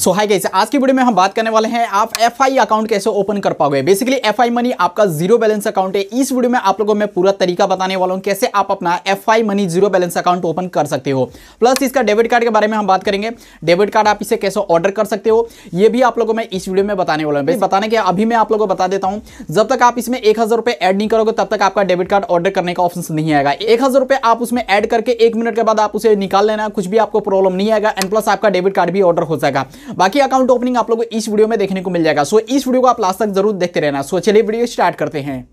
सो hi guys आज की video में हम बात करने वाले हैं आप एफआई अकाउंट कैसे ओपन कर पाओगे बेसिकली एफआई मनी आपका जीरो बैलेंस अकाउंट है इस वीडियो में आप लोगों को मैं पूरा तरीका बताने वाला हूं कैसे आप अपना Fi money zero balance account open कर सकते हो प्लस इसका डेबिट कार्ड के बारे में हम बात करेंगे डेबिट कार्ड आप इसे कैसे ऑर्डर कर सकते हो ये भी आप लोगों को मैं इस वीडियो में बताने वाला हूँ बताने के अभी मैं आप लोगों को बता देता हूँ जब तक आप इसमें एक हज़ार रुपये ऐड नहीं करोगे तब तक आपका डेबिट कार्ड ऑर्डर करने का ऑप्शन नहीं आएगा एक हज़ार रुपये आप उसमें ऐड करके एक मिनट के बाद आप उसे निकाल लेना कुछ भी आपको प्रॉब्लम नहीं आएगा एंड प्लस आपका डेबिट कार्ड भी ऑर्डर हो जाएगा बाकी अकाउंट ओपनिंग आप लोगों को इस वीडियो में देखने को मिल जाएगा सो इस वीडियो को आप लास्ट तक जरूर देखते रहना सो चलिए वीडियो स्टार्ट करते हैं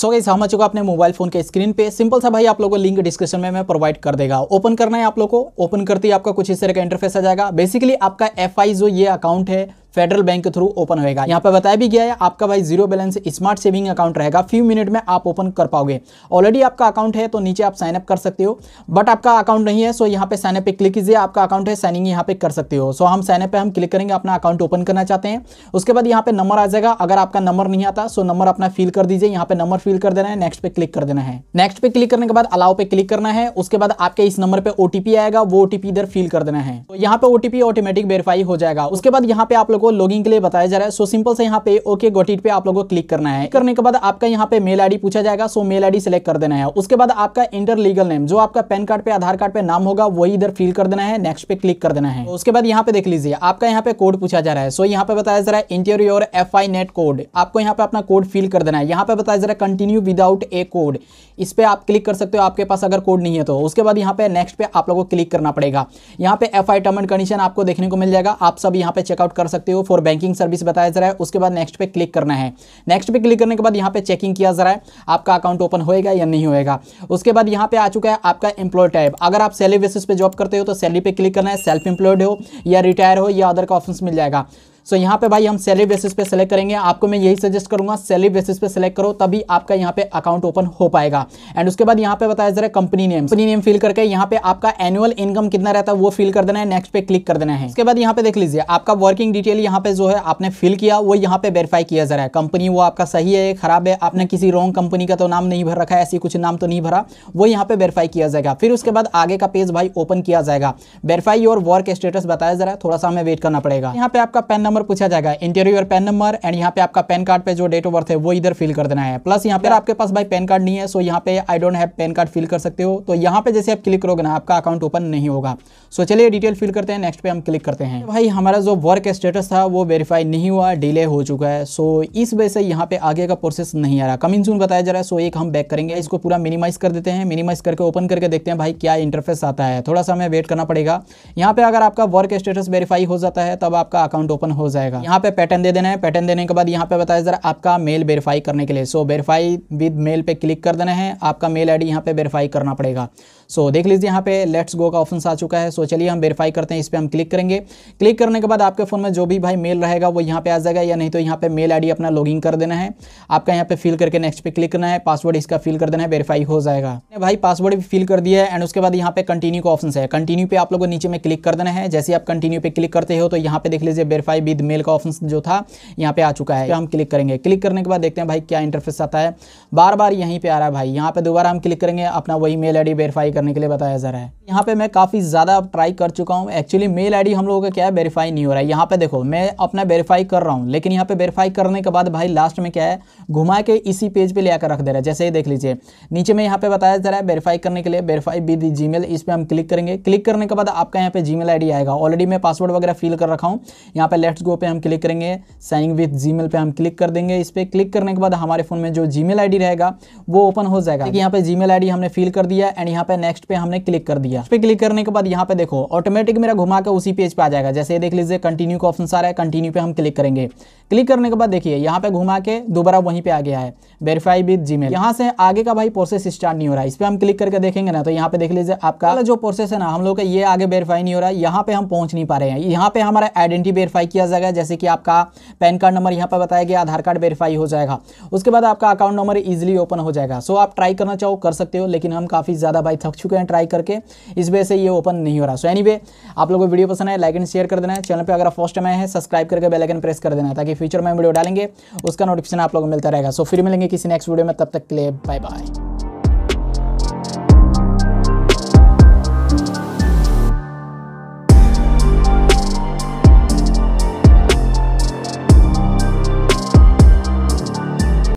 सो गई हम चुका अपने मोबाइल फोन के स्क्रीन पे सिंपल सा भाई आप लोगों को लिंक डिस्क्रिप्शन में मैं प्रोवाइड कर देगा ओपन करना है आप लोगों को ओपन करते ही आपका कुछ इस तरह का इंटरफेस आ जाएगा बेसिकली आपका एफ जो ये अकाउंट है फेडरल बैंक के थ्रू ओपन होगा यहाँ पर बताया भी गया है आपका भाई zero balance smart saving account रहेगा फ्यू मिनट में आप ओपन कर पाओगे ऑलरेडी आपका अकाउंट है तो नीचे आप साइनअप कर सकते हो बट आपका अकाउंट नहीं है सो यहाँ पे साइनअप पे क्लिक कीजिए आपका अकाउंट है साइनिंग यहाँ पे कर सकते हो सो हम साइनअप पे हम क्लिक करेंगे अपना अकाउंट ओपन करना चाहते हैं उसके बाद यहाँ पे नंबर आ जाएगा अगर आपका नंबर नहीं आता सो नंबर अपना फिल कर दीजिए यहाँ पे नंबर फिल कर देना है नेक्स्ट पे क्लिक कर देना है नेक्स्ट पे क्लिक करने के बाद अलाउ पे क्लिक करना है उसके बाद आपके इस नंबर पर ओटीपी आएगा वो ओटीपी इधर फिल कर देना है तो यहाँ पे ओटीपी ऑटोमेटिक वेरीफाई हो जाएगा उसके बाद यहाँ पे आप लोग को लॉगिंग के लिए बताया जा रहा है सो सिंपल से यहाँ पे ओके गोटिट पे आप लोगों को क्लिक करना है करने के बाद आपका यहाँ पे मेल आईडी पूछा जाएगा सो मेल आईडी सेलेक्ट कर देना है उसके बाद आपका इंटर लीगल नेम जो आपका पैन कार्ड पे आधार कार्ड पे नाम होगा वही इधर फिल कर देना है नेक्स्ट पे क्लिक कर देना है उसके बाद यहाँ पे देख लीजिए आपका यहाँ पे कोड पूछा जा रहा है सो यहाँ पे बताया जा रहा है interior F I net code आपको यहाँ पे अपना कोड फिल कर देना है यहाँ पे बताया जा रहा है कंटिन्यू विदाउट ए कोड इस पे आप क्लिक कर सकते हो आपके पास अगर कोड नहीं है तो उसके बाद यहाँ पे नेक्स्ट पे आप लोगों को क्लिक करना पड़ेगा यहाँ पे F I term and condition आपको देखने को मिल जाएगा आप सब यहाँ पे चेकआउट कर सकते सकते हो फॉर बैंकिंग सर्विस बताया जा रहा है उसके बाद नेक्स्ट पे क्लिक करना है नेक्स्ट पे क्लिक करने के बाद यहाँ पे चेकिंग किया जा रहा है आपका अकाउंट ओपन होएगा या नहीं होएगा उसके बाद यहाँ पे आ चुका है आपका एम्प्लॉय टाइप अगर आप सैलरी बेसिस पे जॉब करते हो तो सैलरी पे क्लिक करना है सेल्फ एम्प्लॉयड हो या रिटायर हो या अदर का ऑप्शन मिल जाएगा सो so, यहाँ पे भाई हम सैलरी बेसिस पे सेलेक्ट करेंगे आपको मैं यही सजेस्ट करूँगा सैलरी बेसिस पे सेलेक्ट करो तभी आपका यहाँ पे अकाउंट ओपन हो पाएगा एंड उसके बाद यहाँ पे बताया है company name company name fill करके यहाँ पे आपका एनुअल इनकम कितना रहता है वो फिल कर देना है नेक्स्ट पे क्लिक कर देना है उसके बाद यहाँ पे देख लीजिए आपका वर्किंग डिटेल यहाँ पे जो है आपने फिल किया वो यहाँ पे वेरीफाई किया जा रहा है कंपनी वो आपका सही है खराब है आपने किसी रॉन्ग कंपनी का तो नाम नहीं भर रखा है ऐसी कुछ नाम तो नहीं भरा वो यहाँ पे वेरीफाई किया जाएगा फिर उसके बाद आगे का पेज भाई ओपन किया जाएगा वेरीफाई योर वर्क स्टेटस बताया जा रहा है थोड़ा सा हमें वेट करना पड़ेगा यहाँ पे आपका पेन नंबर पूछा जाएगा इंटीरियर और पैन नंबर एंड यहाँ पे आपका पैन कार्ड पे जो डेट ऑफ बर्थ है वो इधर फिल कर देना है प्लस यहाँ पे आपके पास भाई पैन कार्ड नहीं है सो यहाँ पे I don't have PAN card fill कर सकते हो तो यहाँ पे जैसे आप क्लिक करोगे ना आपका अकाउंट ओपन नहीं होगा सो चलिए डिटेल फिल करते हैं नेक्स्ट पे हम क्लिक करते हैं भाई हमारा जो वर्क स्टेटस था वो वेरीफाई नहीं हुआ डिले हो चुका है सो इस वजह से यहाँ पे आगे का प्रोसेस नहीं आ रहा कमिंग सुन बताया जा रहा है सो एक हम बैक करेंगे इसको पूरा मिनिमाइज कर देते हैं मिनिमाइज करके ओपन करके देखते हैं भाई क्या इंटरफेस आता है थोड़ा सा हमें वेट करना पड़ेगा यहाँ पे अगर आपका वर्क स्टेटस वेरीफाई हो जाता है तब आपका अकाउंट ओपन हो जाएगा यहाँ पे पैटर्न दे देना है पैटर्न देने के बाद यहाँ पे बताया जरा आपका मेल वेरीफाई करने के लिए सो वेरीफाई विद मेल पे क्लिक कर देना है आपका मेल आईडी यहाँ पे वेरीफाई करना पड़ेगा सो so, देख लीजिए यहाँ पे लेट्स गो का ऑप्शन आ चुका है सो so, चलिए हम वेरीफाई करते हैं इस पर हम क्लिक करेंगे क्लिक करने के बाद आपके फ़ोन में जो भी भाई मेल रहेगा वो यहाँ पे आ जाएगा या नहीं तो यहाँ पे मेल आईडी अपना लॉगिन कर देना है आपका यहाँ पे फिल करके नेक्स्ट पे क्लिक करना है पासवर्ड इसका फिल कर देना है वेरीफाई हो जाएगा भाई पासवर्ड भी फिल कर दिया है एंड उसके बाद यहाँ पे कंटिन्यू का ऑप्शन है कंटिन्यू पे आप लोगों को नीचे में क्लिक कर देना है जैसे आप कंटिन्यू पे क्लिक करते हो तो यहाँ पे देख लीजिए वेरीफाई विद मेल का ऑप्शन जो था यहाँ पे आ चुका है हम क्लिक करेंगे क्लिक करने के बाद देखते हैं भाई क्या इंटरफेस आता है बार बार यहीं पे आ रहा है भाई यहाँ पे दोबारा हम क्लिक करेंगे अपना वही मेल आई वेरीफाई करने के लिए बताया जा रहा है यहाँ पे मैं काफ़ी ज़्यादा ट्राई कर चुका हूँ एक्चुअली मेल आई हम लोगों का क्या है वेरीफाई नहीं हो रहा है यहाँ पे देखो मैं अपना वेरीफाई कर रहा हूँ लेकिन यहाँ पे वेरीफाई करने के बाद भाई लास्ट में क्या है घुमा के इसी पेज पे ले आकर रख दे रहा है जैसे ही देख लीजिए नीचे में यहाँ पे बताया जा रहा है वेरीफाई करने के लिए वेरीफाई विद जी इस पर हम क्लिक करेंगे क्लिक करने के बाद आपका यहाँ पे जी आएगा ऑलरेडी मैं पासवर्ड वगैरह फिल कर रखा हूँ यहाँ पे लेफ्ट लेट्स गो पे हम क्लिक करेंगे साइनिंग विथ जी पे हम क्लिक कर देंगे इस पर क्लिक करने के बाद हमारे फ़ोन में जो जी मेल रहेगा वो ओपन हो जाएगा देखिए यहाँ पे जी मेल हमने फिल कर दिया एंड यहाँ पे नेक्स्ट पे हमने क्लिक कर दिया उस पर क्लिक करने के बाद यहाँ पे देखो ऑटोमेटिक मेरा घुमा के उसी पेज पर आ जाएगा जैसे देख लीजिए कंटिन्यू का ऑप्शन आ रहा है कंटिन्यू पे हम क्लिक करेंगे क्लिक करने के बाद देखिए यहाँ पे घुमा के दोबारा वहीं पे आ गया है वेरीफाई विद जी मेल यहाँ से आगे का भाई प्रोसेस स्टार्ट नहीं हो रहा है इस पर हम क्लिक करके देखेंगे ना तो यहाँ पे देख लीजिए आपका जो प्रोसेस है ना हम लोग का ये आगे वेरीफाई नहीं हो रहा है यहाँ पे हम पहुंच नहीं पा रहे हैं यहाँ पे हमारा आइडेंटिटी वेरीफाई किया जाएगा जैसे कि आपका पैन कार्ड नंबर यहाँ पर बताया गया आधार कार्ड वेरीफाई हो जाएगा उसके बाद आपका अकाउंट नंबर ईजिली ओपन हो जाएगा सो आप ट्राई करना चाहो कर सकते हो लेकिन हम काफ़ी ज़्यादा भाई थक चुके हैं ट्राई करके इस वजह से ये ओपन नहीं हो रहा सो एनी आप लोगों को वीडियो पसंद है लाइक एंड शेयर कर देना है चैनल पर अगर फर्स्ट टाइम है सब्सक्राइब करके बेलाइकन प्रेस कर देना है ताकि फ्यूचर में वीडियो डालेंगे उसका नोटिफिकेशन आप लोगों को मिलता रहेगा सो फिर मिलेंगे किसी नेक्स्ट वीडियो में तब तक के लिए बाय बाय